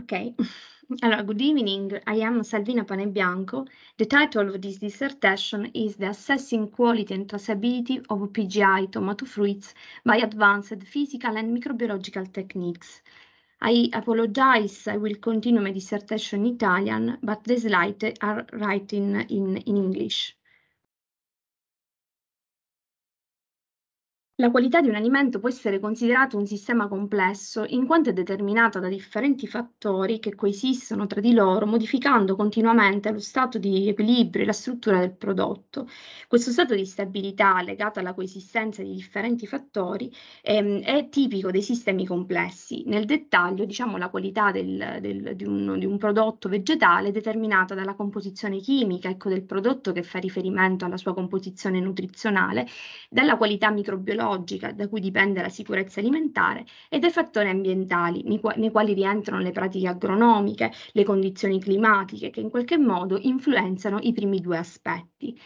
Okay. Hello, good evening. I am Salvina Panebianco. The title of this dissertation is The Assessing Quality and Traceability of PGI Tomato Fruits by Advanced Physical and Microbiological Techniques. I apologize, I will continue my dissertation in Italian, but the slides are written in, in English. La qualità di un alimento può essere considerato un sistema complesso in quanto è determinata da differenti fattori che coesistono tra di loro, modificando continuamente lo stato di equilibrio e la struttura del prodotto. Questo stato di stabilità legato alla coesistenza di differenti fattori ehm, è tipico dei sistemi complessi. Nel dettaglio, diciamo, la qualità del, del, di, un, di, un, prodotto vegetale è determinata dalla composizione chimica ecco, del prodotto che fa riferimento alla sua composizione nutrizionale, dalla qualità microbiologica biologica, da cui dipende la sicurezza alimentare, e dai fattori ambientali, nei, qua- nei quali rientrano le pratiche agronomiche, le condizioni climatiche, che in qualche modo influenzano i primi due aspetti.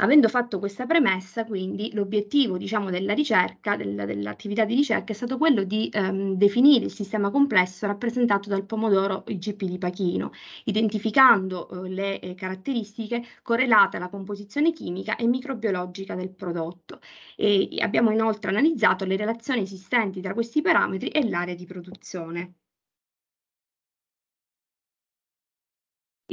Avendo fatto questa premessa, quindi, l'obiettivo diciamo, della ricerca, del, dell'attività di ricerca, è stato quello di ehm, definire il sistema complesso rappresentato dal pomodoro IGP di Pachino, identificando eh, le eh, caratteristiche correlate alla composizione chimica e microbiologica del prodotto. E abbiamo inoltre analizzato le relazioni esistenti tra questi parametri e l'area di produzione.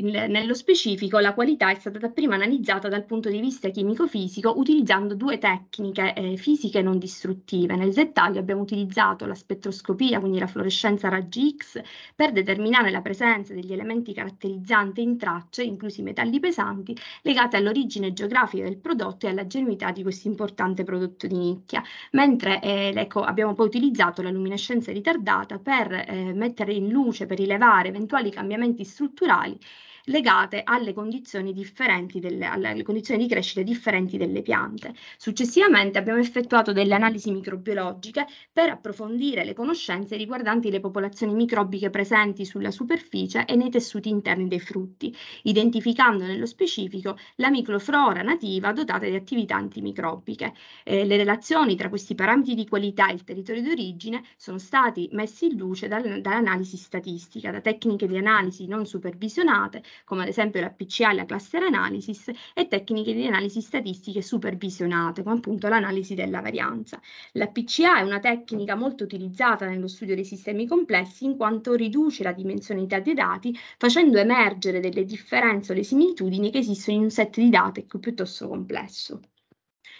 nello specifico la qualità è stata dapprima analizzata dal punto di vista chimico-fisico utilizzando due tecniche eh, fisiche non distruttive. Nel dettaglio abbiamo utilizzato la spettroscopia, quindi la fluorescenza raggi X, per determinare la presenza degli elementi caratterizzanti in tracce, inclusi metalli pesanti, legati all'origine geografica del prodotto e alla genuità di questo importante prodotto di nicchia. Mentre eh, ecco, abbiamo poi utilizzato la luminescenza ritardata per eh, mettere in luce, per rilevare eventuali cambiamenti strutturali legate alle condizioni, delle, alle condizioni di crescita differenti delle piante. Successivamente abbiamo effettuato delle analisi microbiologiche per approfondire le conoscenze riguardanti le popolazioni microbiche presenti sulla superficie e nei tessuti interni dei frutti, identificando nello specifico la microflora nativa dotata di attività antimicrobiche. Eh, le relazioni tra questi parametri di qualità e il territorio d'origine sono stati messi in luce dall'analisi statistica, da tecniche di analisi non supervisionate come ad esempio la PCA e la cluster analysis, e tecniche di analisi statistiche supervisionate, come appunto l'analisi della varianza. La PCA è una tecnica molto utilizzata nello studio dei sistemi complessi in quanto riduce la dimensionalità dei dati, facendo emergere delle differenze o le similitudini che esistono in un set di dati piuttosto complesso.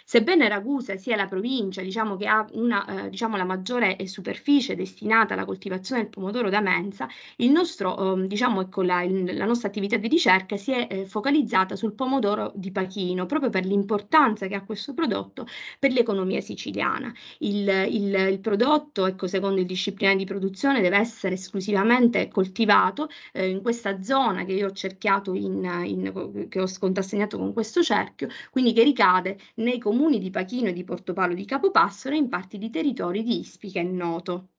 Sebbene Ragusa sia la provincia diciamo, che ha una, eh, diciamo, la maggiore eh, superficie destinata alla coltivazione del pomodoro da mensa, nostro, eh, diciamo, ecco, la, la, nostra attività di ricerca si è eh, focalizzata sul pomodoro di Pachino, proprio per l'importanza che ha questo prodotto per l'economia siciliana. Il, il, il prodotto, ecco, secondo il disciplinare di produzione, deve essere esclusivamente coltivato eh, in questa zona che io ho cerchiato, in, in, che ho scontassegnato con questo cerchio, quindi che ricade nei comuni comuni di Pachino e di Portopalo di Capopassoro e in parti di territori di Ispica e Noto.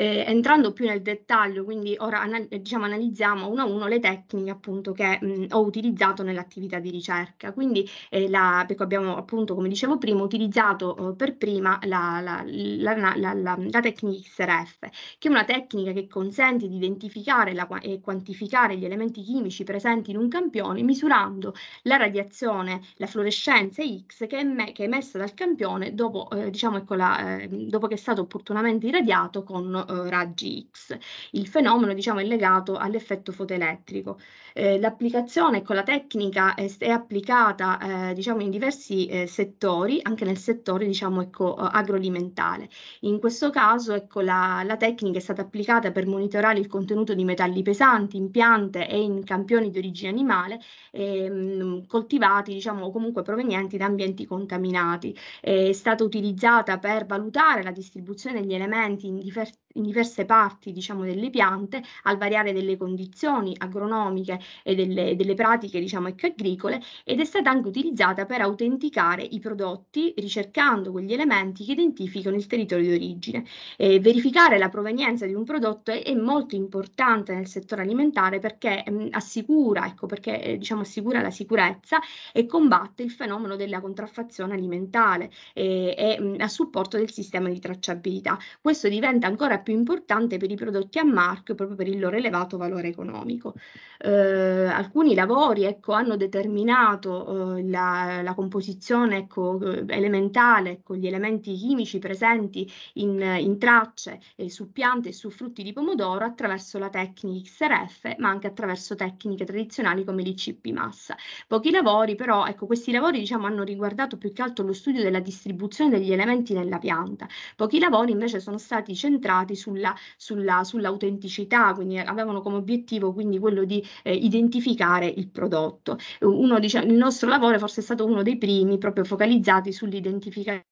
Eh, entrando più nel dettaglio, quindi ora anal- diciamo, analizziamo uno a uno le tecniche appunto che mh, ho utilizzato nell'attività di ricerca. Quindi eh, la, ecco, abbiamo appunto, come dicevo prima, utilizzato eh, per prima la, la, la, tecnica XRF, che è una tecnica che consente di identificare e quantificare gli elementi chimici presenti in un campione misurando la radiazione, la fluorescenza X che è, che è emessa dal campione dopo, eh, diciamo, ecco, eh, dopo che è stato opportunamente irradiato con eh, raggi X. Il fenomeno diciamo, è legato all'effetto fotoelettrico. Eh, l'applicazione con la tecnica è, è applicata eh, diciamo, in diversi eh, settori, anche nel settore diciamo, ecco, eh, agroalimentare. In questo caso ecco, la, la tecnica è stata applicata per monitorare il contenuto di metalli pesanti in piante e in campioni di origine animale ehm, coltivati diciamo, o comunque provenienti da ambienti contaminati. È stata utilizzata per valutare la distribuzione degli elementi in, differ- in diverse parti diciamo, delle piante al variare delle condizioni agronomiche e delle, delle pratiche diciamo, agricole ed è stata anche utilizzata per autenticare i prodotti ricercando quegli elementi che identificano il territorio di origine. Eh, verificare la provenienza di un prodotto è, è molto importante nel settore alimentare perché mh, mm, assicura, ecco, perché, eh, diciamo, assicura la sicurezza e combatte il fenomeno della contraffazione alimentare e, e mh, mm, a supporto del sistema di tracciabilità. Questo diventa ancora più più importante per i prodotti a marchio proprio per il loro elevato valore economico. Eh, alcuni lavori ecco, hanno determinato eh, la, la, composizione ecco, eh, elementale, ecco, gli elementi chimici presenti in, in tracce eh, su piante e su frutti di pomodoro attraverso la tecnica XRF, ma anche attraverso tecniche tradizionali come l'ICP massa. Pochi lavori però, ecco, questi lavori diciamo, hanno riguardato più che altro lo studio della distribuzione degli elementi nella pianta. Pochi lavori invece sono stati centrati basati sulla, sulla, sull'autenticità, quindi avevano come obiettivo quindi quello di eh, identificare il prodotto. Uno, diciamo, il nostro lavoro forse è stato uno dei primi proprio focalizzati sull'identificazione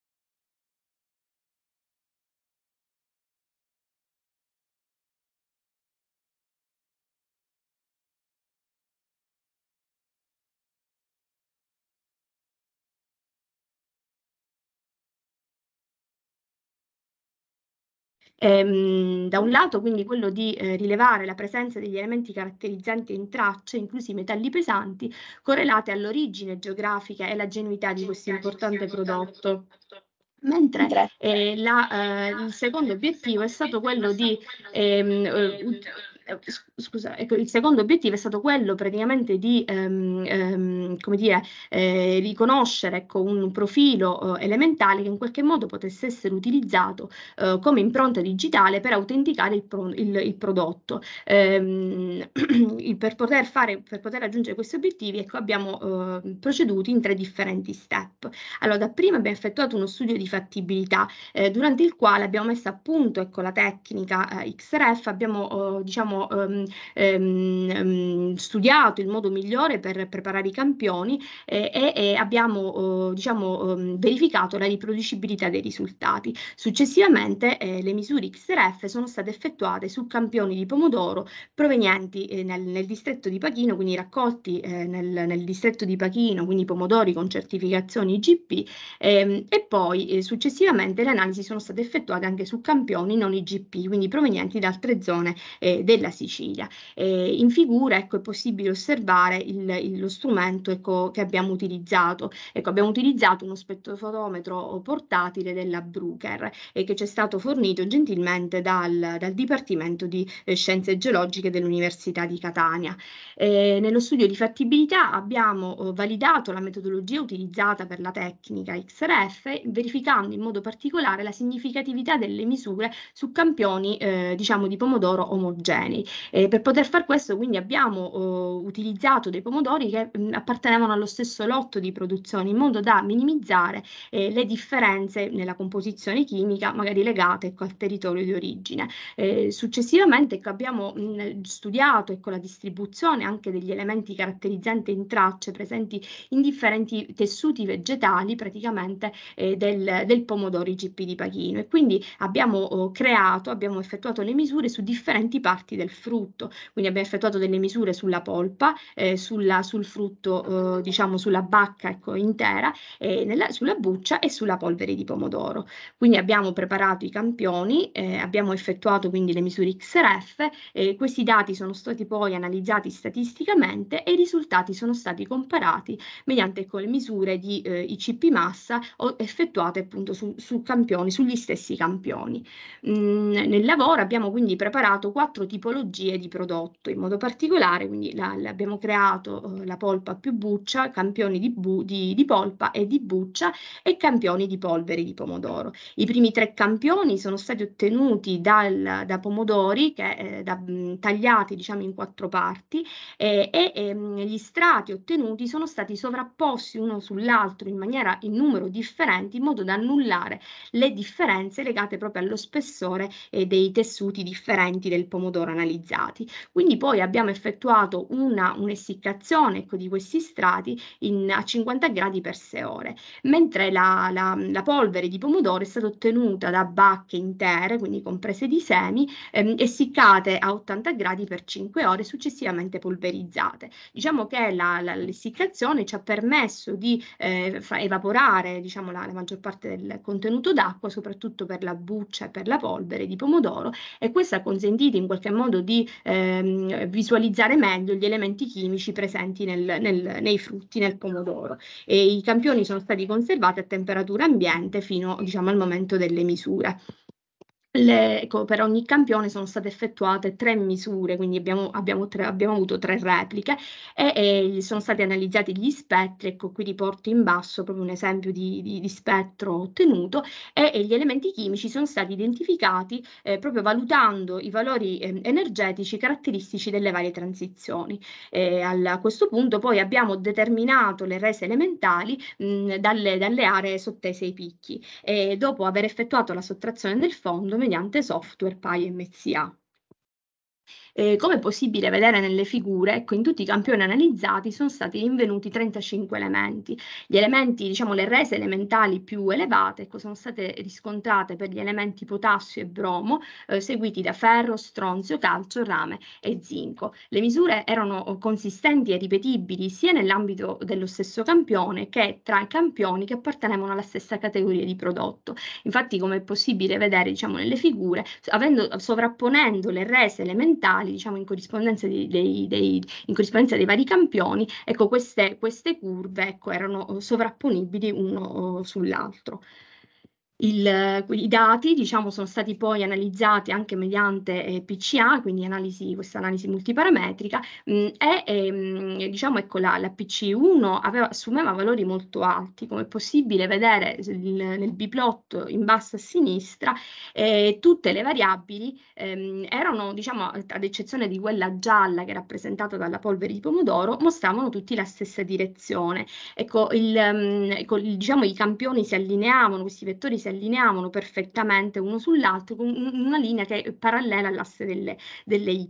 Ehm, da un lato quindi quello di eh, rilevare la presenza degli elementi caratterizzanti in tracce, inclusi metalli pesanti, correlate all'origine geografica e alla genuità di questo importante prodotto. Mentre eh, la, eh, il secondo obiettivo è stato quello di ehm, eh, eh, scusa, ecco, il secondo obiettivo è stato quello praticamente di ehm, ehm, come dire, eh, riconoscere ecco, un profilo eh, elementale che in qualche modo potesse essere utilizzato eh, come impronta digitale per autenticare il, pro il, il prodotto. Ehm, per, poter fare, per poter raggiungere questi obiettivi ecco, abbiamo eh, proceduto in tre differenti step. Allora, da prima abbiamo effettuato uno studio di fattibilità eh, durante il quale abbiamo messo a punto ecco, la tecnica eh, XRF, abbiamo eh, diciamo abbiamo ehm, ehm, ehm, studiato il modo migliore per preparare i campioni eh, e, e, abbiamo eh, diciamo, ehm, verificato la riproducibilità dei risultati. Successivamente eh, le misure XRF sono state effettuate su campioni di pomodoro provenienti eh, nel, nel, distretto di Pachino, quindi raccolti eh, nel, nel, distretto di Pachino, quindi pomodori con certificazioni IGP ehm, e poi eh, successivamente le analisi sono state effettuate anche su campioni non IGP, quindi provenienti da altre zone della della Sicilia. Eh, in figura ecco, è possibile osservare il, il, lo strumento ecco, che abbiamo utilizzato. Ecco, abbiamo utilizzato uno spettrofotometro portatile della Bruker eh, che ci è stato fornito gentilmente dal, dal Dipartimento di eh, Scienze Geologiche dell'Università di Catania. Eh, nello studio di fattibilità abbiamo oh, validato la metodologia utilizzata per la tecnica XRF, verificando in modo particolare la significatività delle misure su campioni eh, diciamo, di pomodoro omogenei italiani. Eh, per poter far questo quindi abbiamo oh, utilizzato dei pomodori che mh, mm, appartenevano allo stesso lotto di produzione in modo da minimizzare eh, le differenze nella composizione chimica magari legate ecco, al territorio di origine. Eh, successivamente ecco, abbiamo mh, mm, studiato ecco, la distribuzione anche degli elementi caratterizzanti in tracce presenti in differenti tessuti vegetali praticamente eh, del, del, pomodoro IGP di Pachino e quindi abbiamo oh, creato, abbiamo effettuato le misure su differenti parti del del frutto, quindi abbiamo effettuato delle misure sulla polpa, eh, sulla, sul frutto, eh, diciamo sulla bacca ecco, intera, e nella, sulla buccia e sulla polvere di pomodoro. Quindi abbiamo preparato i campioni, eh, abbiamo effettuato quindi le misure XRF, eh, questi dati sono stati poi analizzati statisticamente e i risultati sono stati comparati mediante con ecco, le misure di eh, ICP massa effettuate appunto su, su campioni, sugli stessi campioni. Mm, nel lavoro abbiamo quindi preparato quattro tipologie tipologie di prodotto, in modo particolare quindi la, la abbiamo creato eh, la polpa più buccia, campioni di, bu, di, di, polpa e di buccia e campioni di polvere di pomodoro. I primi tre campioni sono stati ottenuti dal, da pomodori che, eh, da, mm, tagliati diciamo in quattro parti eh, e ehm, gli strati ottenuti sono stati sovrapposti uno sull'altro in maniera in numero differente in modo da annullare le differenze legate proprio allo spessore eh, dei tessuti differenti del pomodoro analizzato analizzati. Quindi poi abbiamo effettuato una, un'essiccazione ecco, di questi strati in, a 50 gradi per 6 ore, mentre la, la, la, polvere di pomodoro è stata ottenuta da bacche intere, quindi comprese di semi, ehm, essiccate a 80 gradi per 5 ore, successivamente polverizzate. Diciamo che l'essiccazione ci ha permesso di eh, evaporare diciamo, la, la maggior parte del contenuto d'acqua, soprattutto per la buccia e per la polvere di pomodoro, e questo ha consentito in qualche modo modo di ehm, visualizzare meglio gli elementi chimici presenti nel, nel, nei frutti, nel pomodoro. E I campioni sono stati conservati a temperatura ambiente fino diciamo, al momento delle misure le, ecco, per ogni campione sono state effettuate tre misure, quindi abbiamo, abbiamo, tre, abbiamo avuto tre repliche e, e, sono stati analizzati gli spettri, ecco qui riporto in basso proprio un esempio di, di, di spettro ottenuto e, e, gli elementi chimici sono stati identificati eh, proprio valutando i valori eh, energetici caratteristici delle varie transizioni. E al, a questo punto poi abbiamo determinato le rese elementali mh, dalle, dalle, aree sottese ai picchi e dopo aver effettuato la sottrazione del fondo mediante software MCA. Eh, come è possibile vedere nelle figure, ecco, in tutti i campioni analizzati sono stati rinvenuti 35 elementi. Gli elementi, diciamo, le rese elementali più elevate ecco, sono state riscontrate per gli elementi potassio e bromo, eh, seguiti da ferro, stronzio, calcio, rame e zinco. Le misure erano oh, consistenti e ripetibili sia nell'ambito dello stesso campione che tra i campioni che appartenevano alla stessa categoria di prodotto. Infatti, come è possibile vedere, diciamo, nelle figure, avendo, sovrapponendo le rese elementali mondiali, diciamo in corrispondenza, dei, dei, dei, in corrispondenza dei vari campioni, ecco queste, queste curve ecco, erano eh, sovrapponibili uno eh, sull'altro. Il, I dati diciamo, sono stati poi analizzati anche mediante eh, PCA, quindi analisi, questa analisi multiparametrica, mh, mm, e, e ehm, mh, diciamo, ecco, la, la PC1 aveva, assumeva valori molto alti, come è possibile vedere il, nel biplot in basso a sinistra, eh, tutte le variabili ehm, erano, diciamo, ad eccezione di quella gialla che è rappresentata dalla polvere di pomodoro, mostravano tutti la stessa direzione. Ecco, il, mh, mm, ecco, diciamo, i campioni si allineavano, questi vettori si si allineavano perfettamente uno sull'altro con una linea che è parallela all'asse delle, delle y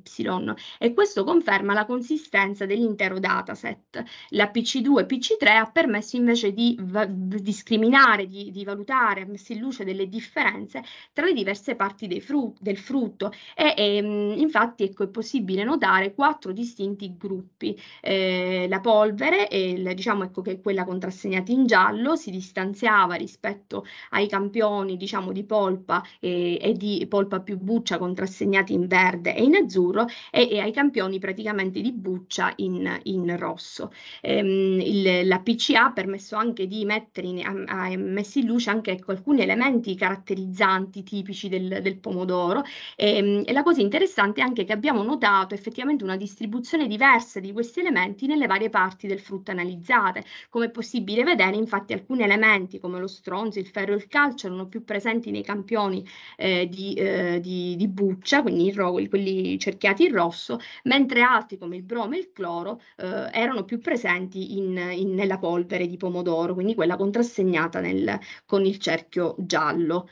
e questo conferma la consistenza dell'intero dataset. La PC2 e PC3 ha permesso invece di discriminare, di, di, valutare, messo in luce delle differenze tra le diverse parti fru del frutto e, e ehm, infatti ecco, è possibile notare quattro distinti gruppi. Eh, la polvere, eh, diciamo ecco che è quella contrassegnata in giallo, si distanziava rispetto ai campioni campioni diciamo, di polpa eh, e di polpa più buccia contrassegnati in verde e in azzurro e, e ai campioni praticamente di buccia in, in rosso. Ehm, il, la PCA ha permesso anche di mettere in, ha, ha messo in luce anche ecco, alcuni elementi caratterizzanti tipici del, del pomodoro e, ehm, e, la cosa interessante è anche che abbiamo notato effettivamente una distribuzione diversa di questi elementi nelle varie parti del frutto analizzate. Come è possibile vedere infatti alcuni elementi come lo stronzo, il ferro e il calcio c'erano più presenti nei campioni eh, di, eh, di, di, buccia, quindi ro- quelli cerchiati in rosso, mentre altri come il bromo e il cloro eh, erano più presenti in, in, nella polvere di pomodoro, quindi quella contrassegnata nel, con il cerchio giallo.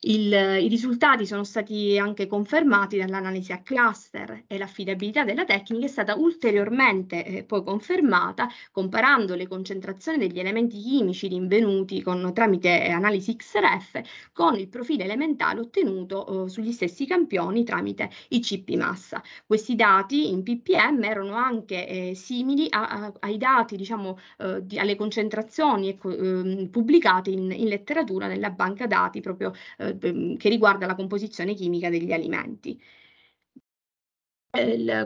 Il, I risultati sono stati anche confermati dall'analisi a cluster e l'affidabilità della tecnica è stata ulteriormente eh, poi confermata comparando le concentrazioni degli elementi chimici rinvenuti con, tramite analisi XRF con il profilo elementale ottenuto eh, sugli stessi campioni tramite ICP massa. Questi dati in ppm erano anche eh, simili a, a, ai dati, diciamo, eh, di, alle concentrazioni ecco, ehm, pubblicate in, in, letteratura nella banca dati proprio eh, eh, ehm, che riguarda la composizione chimica degli alimenti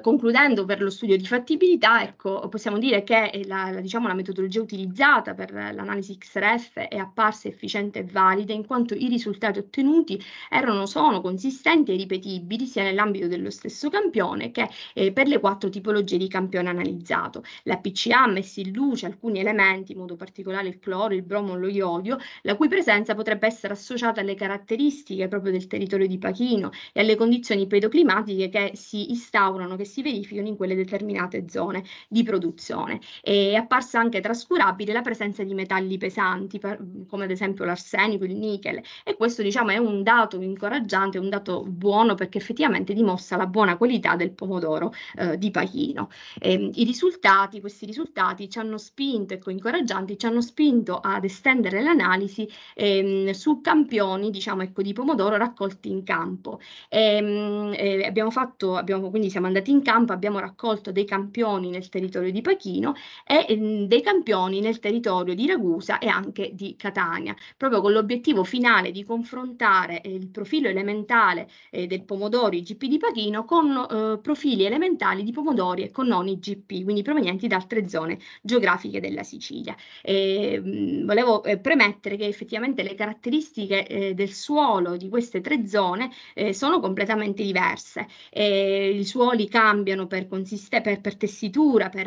concludendo per lo studio di fattibilità, ecco, possiamo dire che la, la, diciamo, la metodologia utilizzata per l'analisi XRF è apparsa efficiente e valida in quanto i risultati ottenuti erano, sono consistenti e ripetibili sia nell'ambito dello stesso campione che eh, per le quattro tipologie di campione analizzato. La PCA ha messo in luce alcuni elementi, in modo particolare il cloro, il bromo, lo iodio, la cui presenza potrebbe essere associata alle caratteristiche proprio del territorio di Pachino e alle condizioni pedoclimatiche che si istanziano instaurano, che si verificano in quelle determinate zone di produzione. È apparsa anche trascurabile la presenza di metalli pesanti, come ad esempio l'arsenico, il nichel, e questo diciamo è un dato incoraggiante, un dato buono perché effettivamente dimostra la buona qualità del pomodoro eh, di Pachino. E, ehm, I risultati, questi risultati ci hanno spinto, ecco incoraggianti, ci hanno spinto ad estendere l'analisi ehm, su campioni diciamo ecco di pomodoro raccolti in campo. E, ehm, eh, abbiamo fatto, abbiamo quindi quindi siamo andati in campo, abbiamo raccolto dei campioni nel territorio di Pachino e ehm, dei campioni nel territorio di Ragusa e anche di Catania, proprio con l'obiettivo finale di confrontare eh, il profilo elementale eh, del pomodoro IGP di Pachino con eh, profili elementali di pomodori e con non IGP, quindi provenienti da altre zone geografiche della Sicilia. E, ehm, volevo premettere che effettivamente le caratteristiche del suolo di queste tre zone sono completamente diverse. il suoli cambiano per, per, per tessitura, per,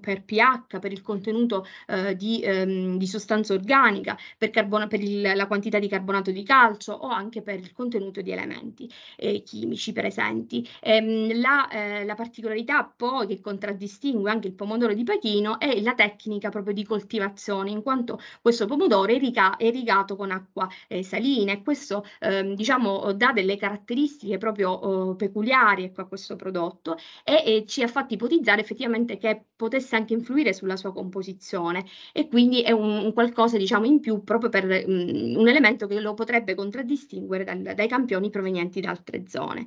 per, pH, per il contenuto eh, di, ehm, di, sostanza organica, per, carbono, il, la quantità di carbonato di calcio o anche per il contenuto di elementi eh, chimici presenti. Ehm, la, eh, la, particolarità poi che contraddistingue anche il pomodoro di Pechino è la tecnica proprio di coltivazione, in quanto questo pomodoro è, riga, è rigato con acqua eh, salina e questo ehm, diciamo, dà delle caratteristiche proprio oh, peculiari ecco, a questo prodotto prodotto e, e, ci ha fatto ipotizzare effettivamente che potesse anche influire sulla sua composizione e quindi è un, un qualcosa diciamo in più proprio per mh, mm, un elemento che lo potrebbe contraddistinguere dal, dai campioni provenienti da altre zone.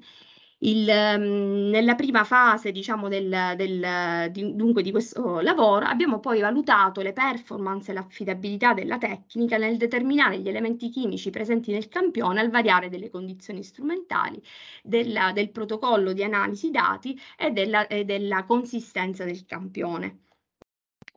Il, mhmm, nella prima fase diciamo, del, del, di, dunque, di questo lavoro abbiamo poi valutato le performance e l'affidabilità della tecnica nel determinare gli elementi chimici presenti nel campione al variare delle condizioni strumentali, della, del protocollo di analisi dati e della, e della consistenza del campione.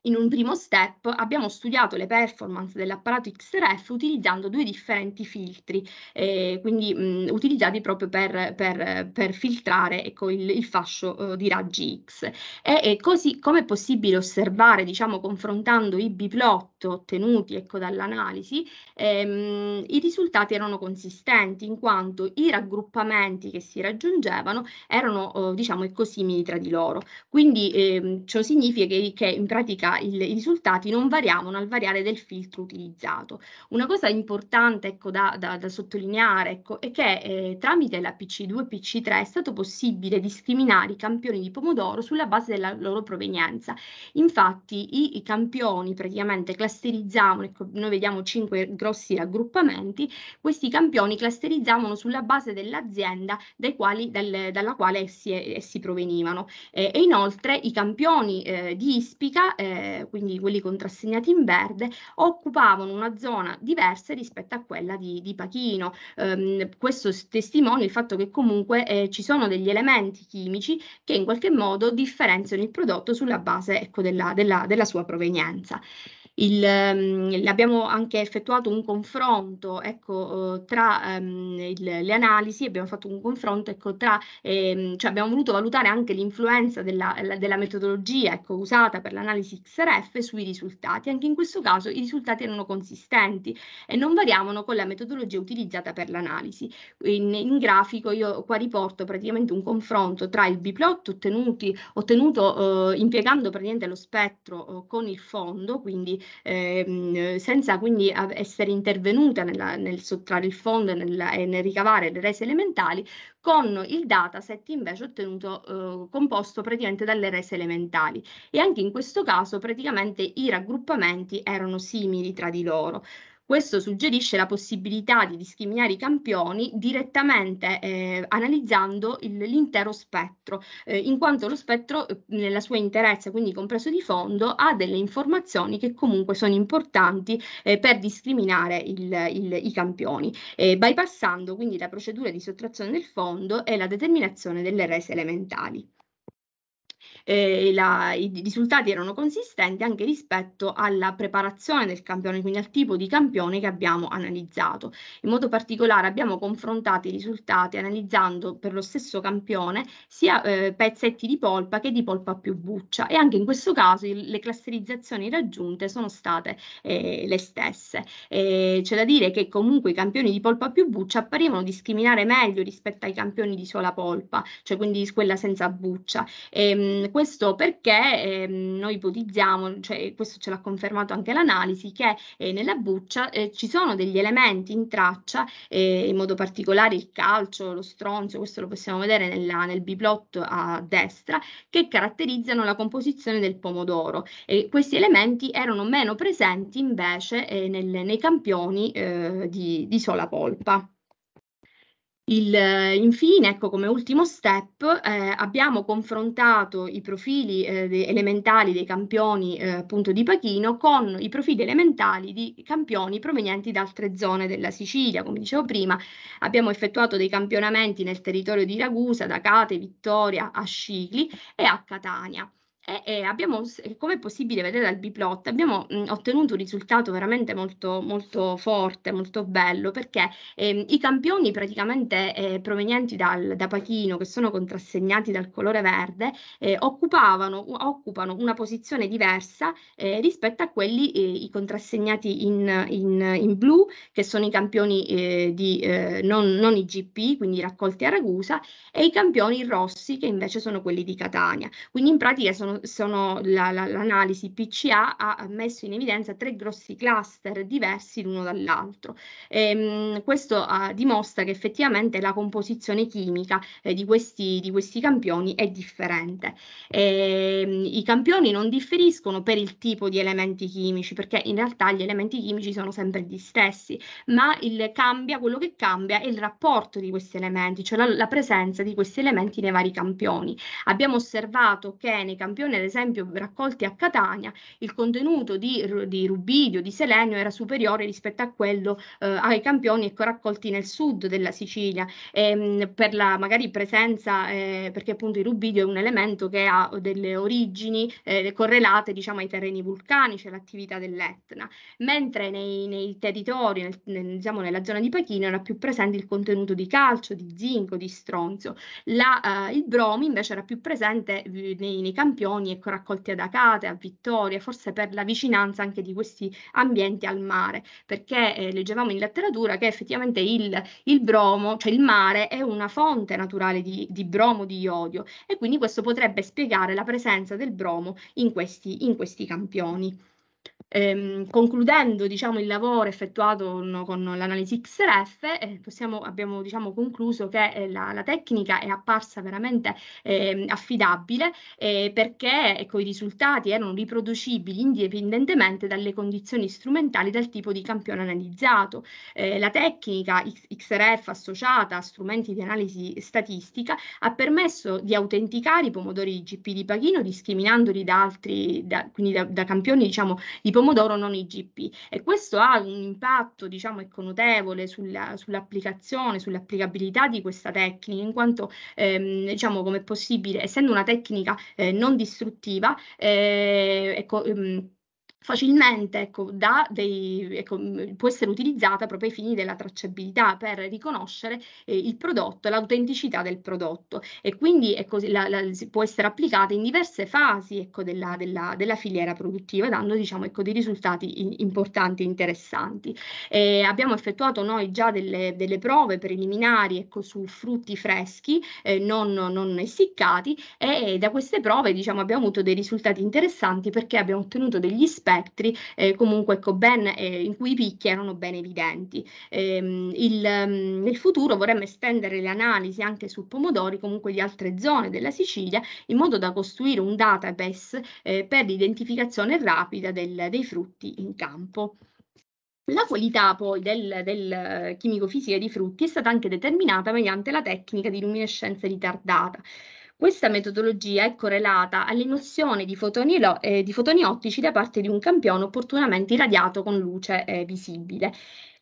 In un primo step abbiamo studiato le performance dell'apparato XRF utilizzando due differenti filtri, eh, quindi mh, utilizzati proprio per, per, per filtrare ecco, il, il, fascio eh, di raggi X. E, e così come è possibile osservare, diciamo, confrontando i biplot ottenuti ecco, dall'analisi, ehm, i risultati erano consistenti in quanto i raggruppamenti che si raggiungevano erano eh, diciamo ecco, simili tra di loro. Quindi ehm, ciò significa che, che in pratica il, i risultati non variavano al variare del filtro utilizzato. Una cosa importante ecco, da, da, da sottolineare ecco, è che eh, tramite la PC2 e PC3 è stato possibile discriminare i campioni di pomodoro sulla base della loro provenienza. Infatti i, i campioni praticamente classificati clasterizziamo, ecco, noi vediamo cinque grossi raggruppamenti, questi campioni clusterizzavano sulla base dell'azienda dal, dalla quale essi, essi provenivano. Eh, e inoltre i campioni eh, di Ispica, eh, quindi quelli contrassegnati in verde, occupavano una zona diversa rispetto a quella di, di Pachino. Ehm, questo testimonia il fatto che comunque eh, ci sono degli elementi chimici che in qualche modo differenziano il prodotto sulla base ecco, della, della, della sua provenienza. Il, ehm, abbiamo anche effettuato un confronto ecco, eh, tra ehm, il, le analisi, abbiamo fatto un confronto ecco, tra, ehm, cioè abbiamo voluto valutare anche l'influenza della, della metodologia ecco, usata per l'analisi XRF sui risultati. Anche in questo caso i risultati erano consistenti e non variavano con la metodologia utilizzata per l'analisi. In, in grafico io qua riporto praticamente un confronto tra il biplot ottenuto eh, impiegando praticamente lo spettro eh, con il fondo, quindi ehm, senza quindi essere intervenuta nella, nel sottrarre il fondo e nel, nel ricavare le rese elementali, con il dataset invece ottenuto eh, composto praticamente dalle rese elementali e anche in questo caso praticamente i raggruppamenti erano simili tra di loro. Questo suggerisce la possibilità di discriminare i campioni direttamente eh, analizzando il, l'intero spettro, eh, in quanto lo spettro eh, nella sua interezza, quindi compreso di fondo, ha delle informazioni che comunque sono importanti eh, per discriminare il, il, i campioni, bypassando quindi la procedura di sottrazione del fondo e la determinazione delle rese elementali eh, la, i risultati erano consistenti anche rispetto alla preparazione del campione, quindi al tipo di campione che abbiamo analizzato. In modo particolare abbiamo confrontato i risultati analizzando per lo stesso campione sia eh, pezzetti di polpa che di polpa più buccia e anche in questo caso il, le clusterizzazioni raggiunte sono state eh, le stesse. c'è da dire che comunque i campioni di polpa più buccia apparivano discriminare meglio rispetto ai campioni di sola polpa, cioè quindi quella senza buccia. E, ehm, questo perché ehm, noi ipotizziamo, cioè, questo ce l'ha confermato anche l'analisi, che eh, nella buccia eh, ci sono degli elementi in traccia, eh, in modo particolare il calcio, lo stronzio, questo lo possiamo vedere nella, nel biplot a destra, che caratterizzano la composizione del pomodoro e questi elementi erano meno presenti invece eh, nel, nei campioni eh, di, di sola polpa. Il, infine, ecco, come ultimo step, eh, abbiamo confrontato i profili eh, de- elementali dei campioni eh, appunto di Pachino con i profili elementali di campioni provenienti da altre zone della Sicilia. Come dicevo prima, abbiamo effettuato dei campionamenti nel territorio di Ragusa, da Cate, Vittoria, a Scicli e a Catania e eh, eh, abbiamo, eh, come è possibile vedere dal biplot, abbiamo mh, ottenuto un risultato veramente molto, molto forte, molto bello, perché ehm, i campioni praticamente eh, provenienti dal, da Pachino, che sono contrassegnati dal colore verde, eh, occupano una posizione diversa eh, rispetto a quelli, contrassegnati in, in, in, blu, che sono i campioni di, non, non i GP, quindi raccolti a Ragusa, e i campioni rossi, che invece sono quelli di Catania. Quindi in pratica sono sono, sono la, la, l'analisi PCA ha messo in evidenza tre grossi cluster diversi l'uno dall'altro. E, ehm, mh, questo ah, dimostra che effettivamente la composizione chimica eh, di, questi, di, questi, campioni è differente. E, ehm, mh, I campioni non differiscono per il tipo di elementi chimici, perché in realtà gli elementi chimici sono sempre gli stessi, ma il, cambia, quello che cambia è il rapporto di questi elementi, cioè la, la presenza di questi elementi nei vari campioni. Abbiamo osservato che nei campioni Scarpione, ad esempio, raccolti a Catania, il contenuto di, di rubidio, di selenio era superiore rispetto a quello eh, ai campioni ecco, raccolti nel sud della Sicilia, ehm, per la magari presenza, eh, perché appunto il rubidio è un elemento che ha delle origini eh, correlate diciamo, ai terreni vulcanici, all'attività dell'Etna, mentre nei, nei territori, nel, nel, diciamo, nella zona di Pechino, era più presente il contenuto di calcio, di zinco, di stronzio. La, eh, il bromo invece era più presente eh, nei, nei campioni raccoglioni ecco, raccolti ad Acate, a Vittoria, forse per la vicinanza anche di questi ambienti al mare, perché eh, leggevamo in letteratura che effettivamente il, il, bromo, cioè il mare, è una fonte naturale di, di, bromo, di iodio e quindi questo potrebbe spiegare la presenza del bromo in questi, in questi campioni. Ehm, concludendo diciamo, il lavoro effettuato no, con l'analisi XRF, eh, possiamo, abbiamo diciamo, concluso che eh, la, la, tecnica è apparsa veramente ehm, eh, affidabile perché ecco, i risultati erano riproducibili indipendentemente dalle condizioni strumentali dal tipo di campione analizzato. Eh, la tecnica XRF associata a strumenti di analisi statistica ha permesso di autenticare i pomodori GP di Paghino discriminandoli da altri, da, quindi da, da campioni diciamo, di pomodori pomodoro non IGP e questo ha un impatto diciamo ecco, notevole sulla, sull'applicazione, sull'applicabilità di questa tecnica in quanto ehm, diciamo come è possibile essendo una tecnica eh, non distruttiva eh, ecco, ehm, facilmente ecco, dei, ecco, mm, può essere utilizzata proprio ai fini della tracciabilità per riconoscere eh, il prodotto, l'autenticità del prodotto e quindi ecco, la, la, può essere applicata in diverse fasi ecco, della, della, della, filiera produttiva dando diciamo, ecco, dei risultati in, importanti e interessanti. Eh, abbiamo effettuato noi già delle, delle prove preliminari ecco, su frutti freschi eh, non, non essiccati e, da queste prove diciamo, abbiamo avuto dei risultati interessanti perché abbiamo ottenuto degli esperti spettri eh, comunque ecco, ben, eh, in cui i picchi erano ben evidenti. Ehm, il, mm, nel futuro vorremmo estendere le analisi anche su pomodori comunque di altre zone della Sicilia in modo da costruire un database eh, per l'identificazione rapida del, dei frutti in campo. La qualità poi del, del eh, chimico-fisica dei frutti è stata anche determinata mediante la tecnica di luminescenza ritardata. Questa metodologia è correlata all'emissione di, eh, di fotoni, ottici da parte di un campione opportunamente irradiato con luce eh, visibile.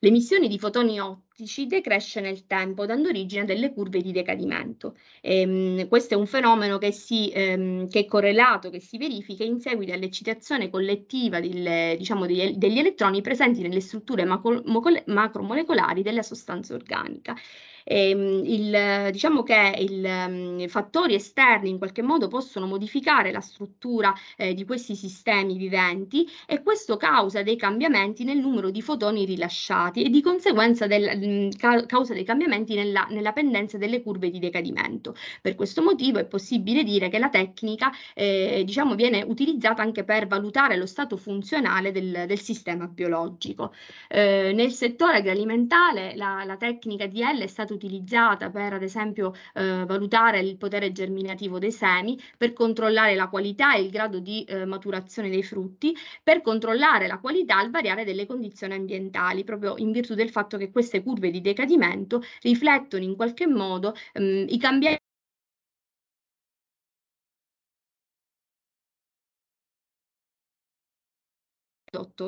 L'emissione di fotoni ottici elastici decresce nel tempo, dando origine a delle curve di decadimento. Ehm, questo è un fenomeno che, si, ehm, che, è correlato, che si verifica in seguito all'eccitazione collettiva delle, diciamo, degli, degli, elettroni presenti nelle strutture macro, macromolecolari della sostanza organica. Ehm, il, diciamo che i ehm, fattori esterni in qualche modo possono modificare la struttura eh, di questi sistemi viventi e questo causa dei cambiamenti nel numero di fotoni rilasciati e di conseguenza del, mh, ehm, ca- causa dei cambiamenti nella, nella, pendenza delle curve di decadimento. Per questo motivo è possibile dire che la tecnica eh, diciamo, viene utilizzata anche per valutare lo stato funzionale del, del sistema biologico. Eh, nel settore agroalimentare la, la tecnica DL è stata utilizzata per ad esempio eh, valutare il potere germinativo dei semi, per controllare la qualità e il grado di eh, maturazione dei frutti, per controllare la qualità al variare delle condizioni ambientali, proprio in virtù del fatto che queste curve curve di decadimento riflettono in qualche modo mh, mhmm, i cambiamenti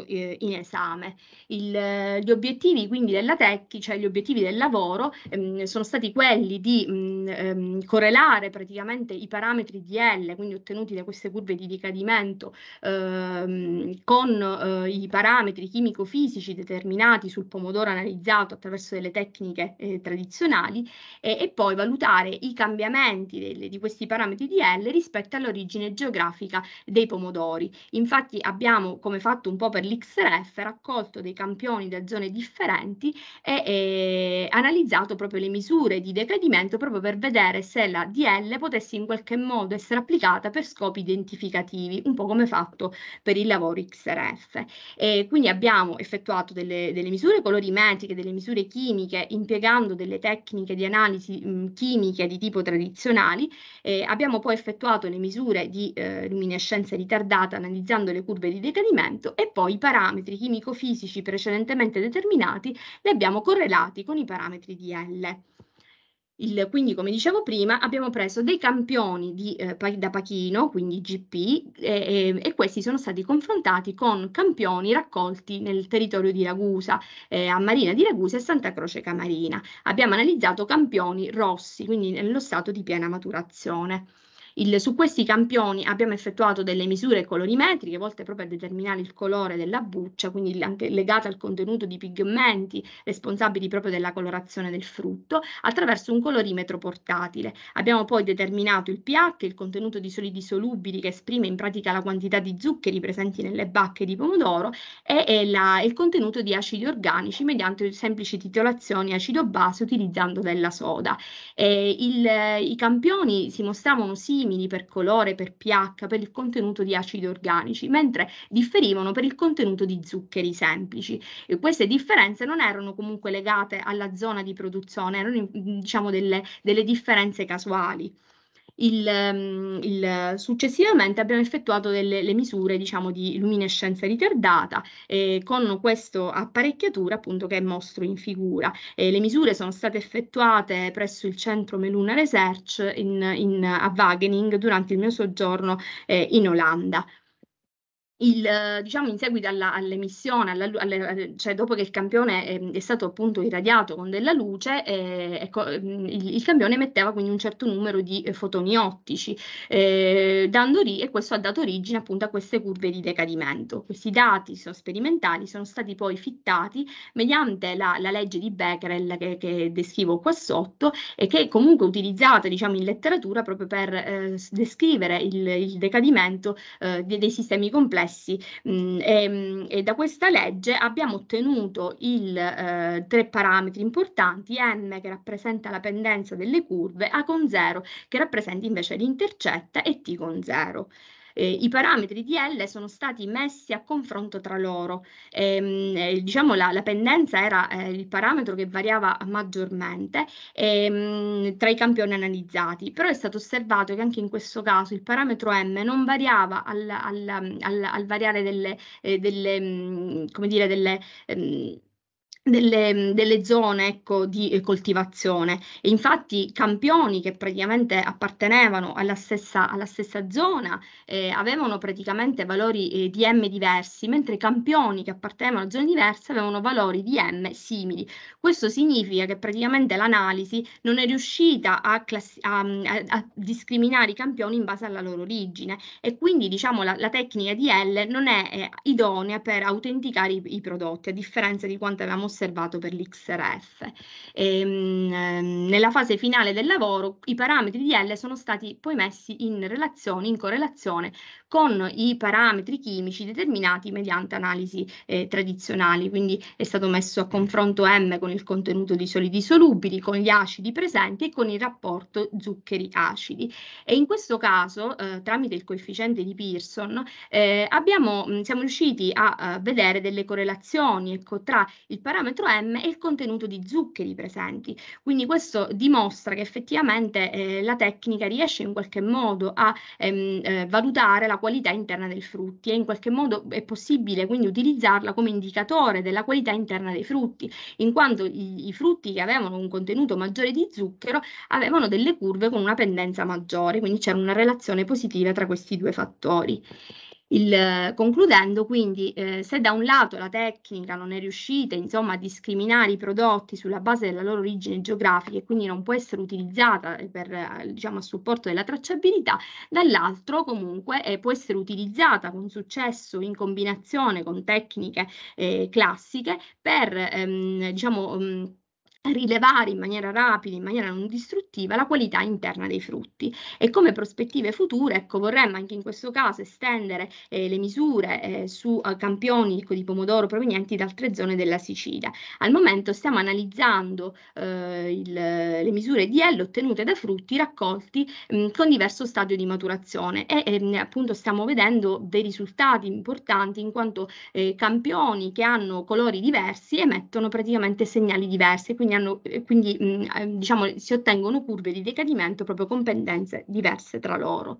Eh, in esame. Il, eh, gli obiettivi quindi della TECI, cioè gli obiettivi del lavoro, ehm, sono stati quelli di mh, mm, ehm, correlare praticamente i parametri di L, quindi ottenuti da queste curve di decadimento, ehm, con eh, i parametri chimico-fisici determinati sul pomodoro analizzato attraverso delle tecniche eh, tradizionali e, e, poi valutare i cambiamenti delle, di questi parametri di L rispetto all'origine geografica dei pomodori. Infatti abbiamo come fatto un po' per l'XRF, raccolto dei campioni da zone differenti e, e analizzato proprio le misure di decadimento proprio per vedere se la DL potesse in qualche modo essere applicata per scopi identificativi, un po' come fatto per il lavoro XRF. E quindi abbiamo effettuato delle, delle misure colorimetriche, delle misure chimiche, impiegando delle tecniche di analisi mh, mm, chimiche di tipo tradizionali, eh, abbiamo poi effettuato le misure di eh, luminescenza ritardata analizzando le curve di decadimento e poi i parametri chimico-fisici precedentemente determinati li abbiamo correlati con i parametri di L. Il, quindi, come dicevo prima, abbiamo preso dei campioni di, eh, da pachino, quindi GP, e, e, e, questi sono stati confrontati con campioni raccolti nel territorio di Ragusa, eh, a Marina di Ragusa e Santa Croce Camarina. Abbiamo analizzato campioni rossi, quindi nello stato di piena maturazione. Il, su questi campioni abbiamo effettuato delle misure colorimetriche volte proprio a determinare il colore della buccia, quindi anche legate al contenuto di pigmenti responsabili proprio della colorazione del frutto, attraverso un colorimetro portatile. Abbiamo poi determinato il pH, il contenuto di solidi solubili che esprime in pratica la quantità di zuccheri presenti nelle bacche di pomodoro e, e la, il contenuto di acidi organici mediante semplici titolazioni acido-base utilizzando della soda. Il, I campioni si mostravano sì simili per colore, per pH, per il contenuto di acidi organici, mentre differivano per il contenuto di zuccheri semplici. E queste differenze non erano comunque legate alla zona di produzione, erano diciamo delle, delle differenze casuali. Il, ehm, il, successivamente abbiamo effettuato delle misure diciamo, di luminescenza ritardata eh, con questa apparecchiatura appunto, che mostro in figura. Eh, le misure sono state effettuate presso il centro Meluna Research in, in, a Wageningen durante il mio soggiorno eh, in Olanda il, eh, diciamo, in seguito alla, all'emissione, alla, alle, eh, cioè dopo che il campione è, ehm, è, stato appunto irradiato con della luce, eh, ecco, mm, il, il, campione emetteva quindi un certo numero di eh, fotoni ottici, eh, dando ri- e questo ha dato origine appunto a queste curve di decadimento. Questi dati sono sperimentali sono stati poi fittati mediante la, la legge di Becquerel che, che, descrivo qua sotto e che è comunque utilizzata diciamo, in letteratura proprio per descrivere il, il decadimento dei, dei sistemi complessi stessi mh, mm, e, ehm, e, da questa legge abbiamo ottenuto il, eh, tre parametri importanti, M che rappresenta la pendenza delle curve, A con 0 che rappresenta invece l'intercetta e T con 0 eh, i parametri di L sono stati messi a confronto tra loro. E, ehm, eh, diciamo la, la, pendenza era eh, il parametro che variava maggiormente e, ehm, tra i campioni analizzati, però è stato osservato che anche in questo caso il parametro M non variava al, al, al, al variare delle, eh, delle, mm, come dire, delle ehm, delle, delle, zone ecco, di eh, coltivazione e infatti campioni che praticamente appartenevano alla stessa, alla stessa zona eh, avevano praticamente valori eh, di M diversi mentre campioni che appartenevano a zone diverse avevano valori di M simili questo significa che praticamente l'analisi non è riuscita a, mm, a, a, discriminare i campioni in base alla loro origine e quindi diciamo la, la tecnica di L non è eh, idonea per autenticare i, i prodotti a differenza di quanto avevamo osservato per l'XRF. E, ehm, ehm, nella fase finale del lavoro i parametri di L sono stati poi messi in relazione, in correlazione con i parametri chimici determinati mediante analisi eh, tradizionali, quindi è stato messo a confronto M con il contenuto di solidi solubili, con gli acidi presenti e con il rapporto zuccheri-acidi. E in questo caso, eh, tramite il coefficiente di Pearson, eh, abbiamo, mm, siamo riusciti a, a, eh, vedere delle correlazioni ecco, tra il parametro M e il contenuto di zuccheri presenti. Quindi questo dimostra che effettivamente eh, la tecnica riesce in qualche modo a ehm, eh, valutare la qualità interna del frutti e in qualche modo è possibile quindi utilizzarla come indicatore della qualità interna dei frutti, in quanto i, i frutti che avevano un contenuto maggiore di zucchero avevano delle curve con una pendenza maggiore, quindi c'era una relazione positiva tra questi due fattori. Il, concludendo quindi, eh, se da un lato la tecnica non è riuscita insomma, a discriminare i prodotti sulla base della loro origine geografica e quindi non può essere utilizzata eh, per, eh, diciamo, a supporto della tracciabilità, dall'altro comunque eh, può essere utilizzata con successo in combinazione con tecniche eh, classiche per ehm, diciamo, mh, rilevare in maniera rapida, in maniera non distruttiva, la qualità interna dei frutti. E come prospettive future, ecco, vorremmo anche in questo caso estendere eh, le misure eh, su eh, campioni ecco, di pomodoro provenienti da altre zone della Sicilia. Al momento stiamo analizzando eh, il, le misure di L ottenute da frutti raccolti mh, con diverso stadio di maturazione e, e ehm, appunto stiamo vedendo dei risultati importanti in quanto eh, campioni che hanno colori diversi emettono praticamente segnali diversi, quindi eh, quindi, mm, hanno, eh, quindi diciamo, si ottengono curve di decadimento proprio con pendenze diverse tra loro.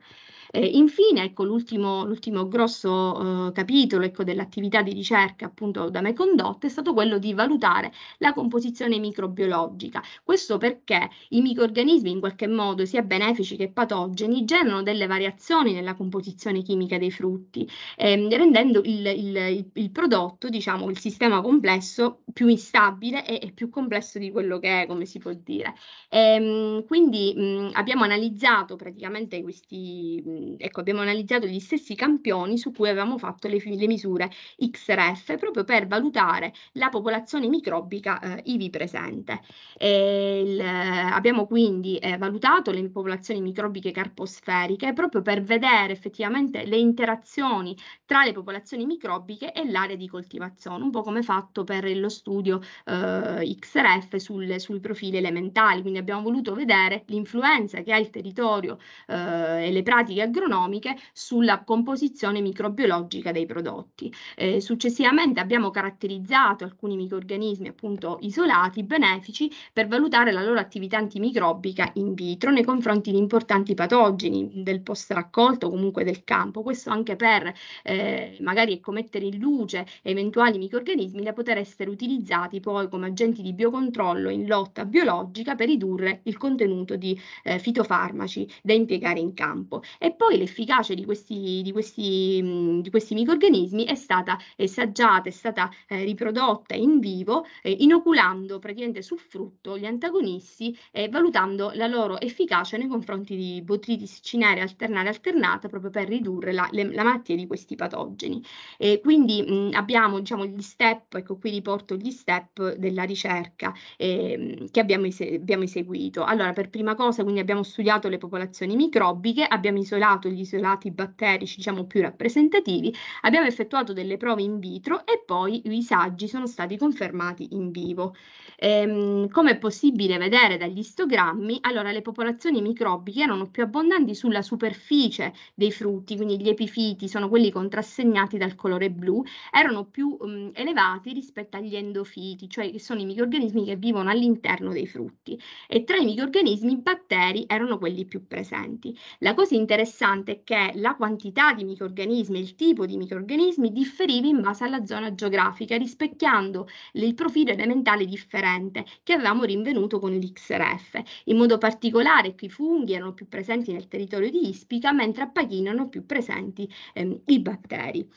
Eh, infine, ecco, l'ultimo, l'ultimo grosso eh, capitolo ecco, dell'attività di ricerca appunto da me condotta è stato quello di valutare la composizione microbiologica. Questo perché i microorganismi in qualche modo, sia benefici che patogeni, generano delle variazioni nella composizione chimica dei frutti, ehm, rendendo il, il, il, il, prodotto, diciamo, il sistema complesso più instabile e, e, più complesso di quello che è, come si può dire. Ehm, quindi mh, abbiamo analizzato praticamente questi ecco, abbiamo analizzato gli stessi campioni su cui avevamo fatto le, le misure XRF proprio per valutare la popolazione microbica eh, ivi presente. Il, abbiamo quindi eh, valutato le popolazioni microbiche carposferiche proprio per vedere effettivamente le interazioni tra le popolazioni microbiche e l'area di coltivazione, un po' come fatto per lo studio eh, XRF sul, sui profili elementali, quindi abbiamo voluto vedere l'influenza che ha il territorio eh, e le pratiche agronomiche sulla composizione microbiologica dei prodotti. Eh, successivamente abbiamo caratterizzato alcuni microorganismi appunto isolati benefici per valutare la loro attività antimicrobica in vitro nei confronti di importanti patogeni del post raccolto o comunque del campo, questo anche per eh, magari ecco, mettere in luce eventuali microorganismi da poter essere utilizzati poi come agenti di biocontrollo in lotta biologica per ridurre il contenuto di eh, fitofarmaci da impiegare in campo. E poi l'efficacia di questi, di questi, mm, di questi microrganismi è stata assaggiata, è stata eh, riprodotta in vivo, eh, inoculando praticamente sul frutto gli antagonisti e valutando la loro efficacia nei confronti di botritis cinaria alternare alternata proprio per ridurre la, le, la malattia di questi patogeni. E quindi mh, mm, abbiamo diciamo, gli step, ecco qui riporto gli step della ricerca eh, che abbiamo, abbiamo eseguito. Allora, per prima cosa, quindi abbiamo studiato le popolazioni microbiche, abbiamo isolato isolato gli isolati batterici diciamo, più rappresentativi, abbiamo effettuato delle prove in vitro e poi i saggi sono stati confermati in vivo. Ehm, come è possibile vedere dagli istogrammi, allora le popolazioni microbiche erano più abbondanti sulla superficie dei frutti, quindi gli epifiti sono quelli contrassegnati dal colore blu, erano più mh, mm, elevati rispetto agli endofiti, cioè che sono i microrganismi che vivono all'interno dei frutti. E tra i microrganismi i batteri erano quelli più presenti. La cosa interessante interessante è che la quantità di microrganismi il tipo di microrganismi differiva in base alla zona geografica, rispecchiando il profilo elementale differente che avevamo rinvenuto con l'XRF. In modo particolare qui i funghi erano più presenti nel territorio di Ispica, mentre a Pachino erano più presenti ehm, i batteri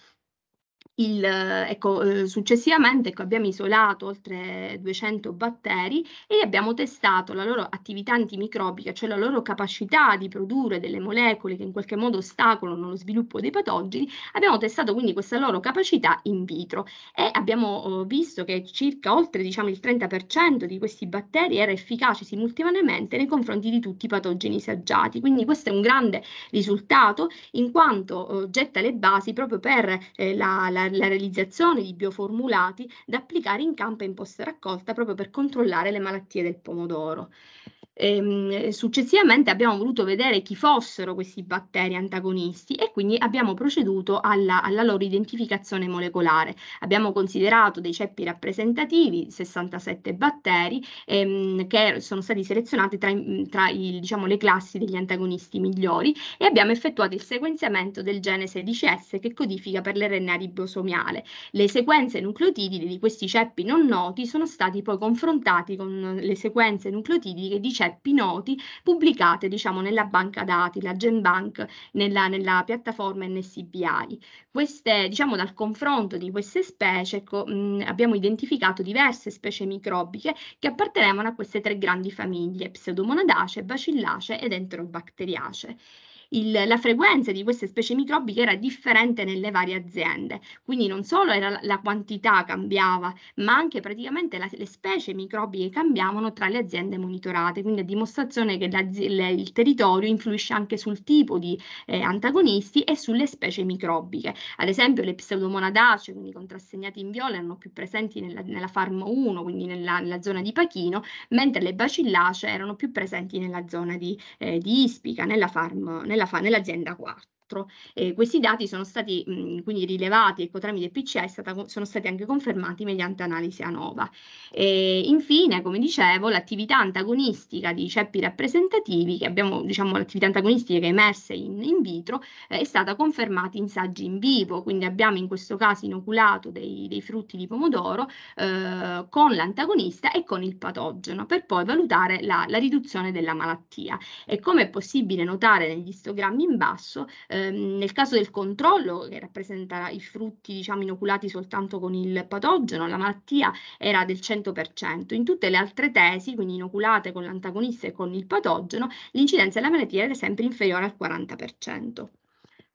il, ecco, eh, successivamente ecco, abbiamo isolato oltre 200 batteri e abbiamo testato la loro attività antimicrobica, cioè la loro capacità di produrre delle molecole che in qualche modo ostacolano lo sviluppo dei patogeni. Abbiamo testato quindi questa loro capacità in vitro e abbiamo oh, visto che circa oltre diciamo, il 30% di questi batteri era efficace simultaneamente nei confronti di tutti i patogeni saggiati. Quindi questo è un grande risultato in quanto eh, getta le basi proprio per eh, la, la la, realizzazione di bioformulati da applicare in campo e in post raccolta proprio per controllare le malattie del pomodoro. Ehm, successivamente abbiamo voluto vedere chi fossero questi batteri antagonisti e quindi abbiamo proceduto alla, alla loro identificazione molecolare. Abbiamo considerato dei ceppi rappresentativi, 67 batteri, ehm, che sono stati selezionati tra, tra il, diciamo, le classi degli antagonisti migliori e abbiamo effettuato il sequenziamento del gene 16S che codifica per l'RNA ribosomiale. Le sequenze nucleotidiche di questi ceppi non noti sono stati poi confrontati con le sequenze nucleotidiche di ceppi ceppi noti pubblicate diciamo, nella banca dati, la GenBank, nella, nella piattaforma NSBI. Queste, diciamo, dal confronto di queste specie co, ecco, mh, abbiamo identificato diverse specie microbiche che appartenevano a queste tre grandi famiglie, Pseudomonadace, Bacillace ed Enterobacteriace il, la frequenza di queste specie microbiche era differente nelle varie aziende, quindi non solo la, la quantità cambiava, ma anche praticamente la, le specie microbiche cambiavano tra le aziende monitorate, quindi a dimostrazione che le, il territorio influisce anche sul tipo di eh, antagonisti e sulle specie microbiche. Ad esempio le pseudomonadace, quindi contrassegnate in viola, erano più presenti nella, nella Farm 1, quindi nella, nella, zona di Pachino, mentre le bacillacee erano più presenti nella zona di, eh, di Ispica, nella Farm, nella la fa nell'azienda quarta altro. Eh, questi dati sono stati mh, quindi rilevati ecco, tramite PCI stata, sono stati anche confermati mediante analisi ANOVA. E infine, come dicevo, l'attività antagonistica di ceppi rappresentativi, che abbiamo diciamo l'attività antagonistica che è emersa in, in vitro, eh, è stata confermata in saggi in vivo, quindi abbiamo in questo caso inoculato dei, dei frutti di pomodoro eh, con l'antagonista e con il patogeno per poi valutare la, la riduzione della malattia. E come è possibile notare negli istogrammi in basso, eh, Ehm, nel caso del controllo, che rappresenta i frutti diciamo, inoculati soltanto con il patogeno, la malattia era del 100%. In tutte le altre tesi, quindi inoculate con l'antagonista e con il patogeno, l'incidenza della malattia era sempre inferiore al 40%.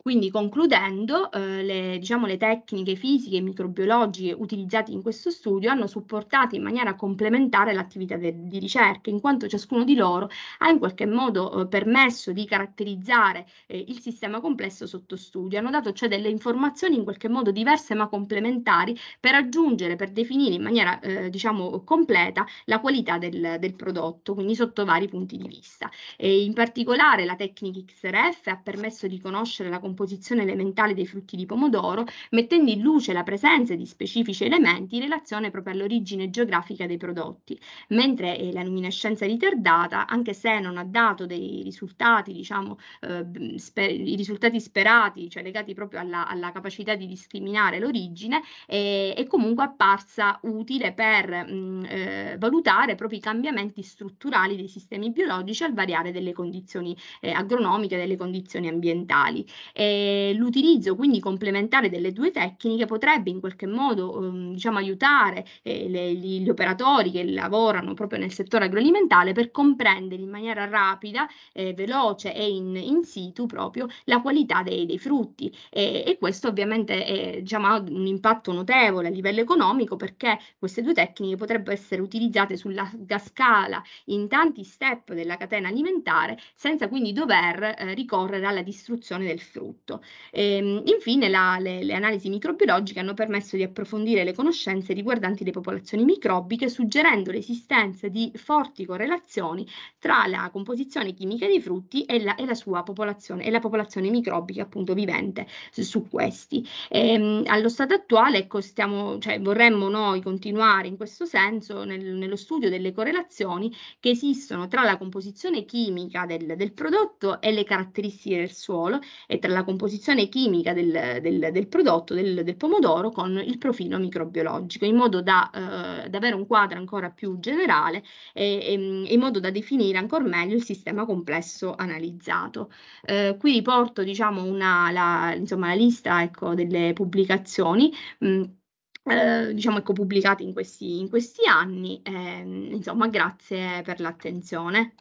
Quindi concludendo, eh, le, diciamo, le, tecniche fisiche e microbiologiche utilizzate in questo studio hanno supportato in maniera complementare l'attività di ricerca, in quanto ciascuno di loro ha in qualche modo eh, permesso di caratterizzare eh, il sistema complesso sotto studio, hanno dato cioè delle informazioni in qualche modo diverse ma complementari per aggiungere, per definire in maniera eh, diciamo, completa la qualità del, del, prodotto, quindi sotto vari punti di vista. E in particolare la tecnica XRF ha permesso di conoscere la complessità composizione elementale dei frutti di pomodoro, mettendo in luce la presenza di specifici elementi in relazione proprio all'origine geografica dei prodotti, mentre eh, la luminescenza ritardata, anche se non ha dato dei risultati, diciamo, eh, sper i risultati sperati, cioè legati proprio alla, alla capacità di discriminare l'origine, eh, è comunque apparsa utile per mh, mm, eh, valutare proprio i cambiamenti strutturali dei sistemi biologici al variare delle condizioni eh, agronomiche, delle condizioni ambientali. E eh, l'utilizzo quindi complementare delle due tecniche potrebbe in qualche modo ehm, diciamo, aiutare eh, le, gli, gli, operatori che lavorano proprio nel settore agroalimentare per comprendere in maniera rapida, eh, veloce e in, in, situ proprio la qualità dei, dei frutti e, e, questo ovviamente è, diciamo, ha un impatto notevole a livello economico perché queste due tecniche potrebbero essere utilizzate sulla scala in tanti step della catena alimentare senza quindi dover eh, ricorrere alla distruzione del frutto tutto. E, ehm, infine la, le, le analisi microbiologiche hanno permesso di approfondire le conoscenze riguardanti le popolazioni microbiche, suggerendo l'esistenza di forti correlazioni tra la composizione chimica dei frutti e la, e la sua popolazione e la popolazione microbica appunto vivente su, questi. E, ehm, allo stato attuale ecco, stiamo, cioè, vorremmo noi continuare in questo senso nel, nello studio delle correlazioni che esistono tra la composizione chimica del, del prodotto e le caratteristiche del suolo e tra la la composizione chimica del, del, del prodotto del, del, pomodoro con il profilo microbiologico, in modo da, eh, da avere un quadro ancora più generale e, e, in modo da definire ancora meglio il sistema complesso analizzato. Eh, qui riporto diciamo, una, la, insomma, la lista ecco, delle pubblicazioni. Mh, mm, eh, diciamo ecco pubblicati in questi, in questi anni, eh, insomma grazie per l'attenzione.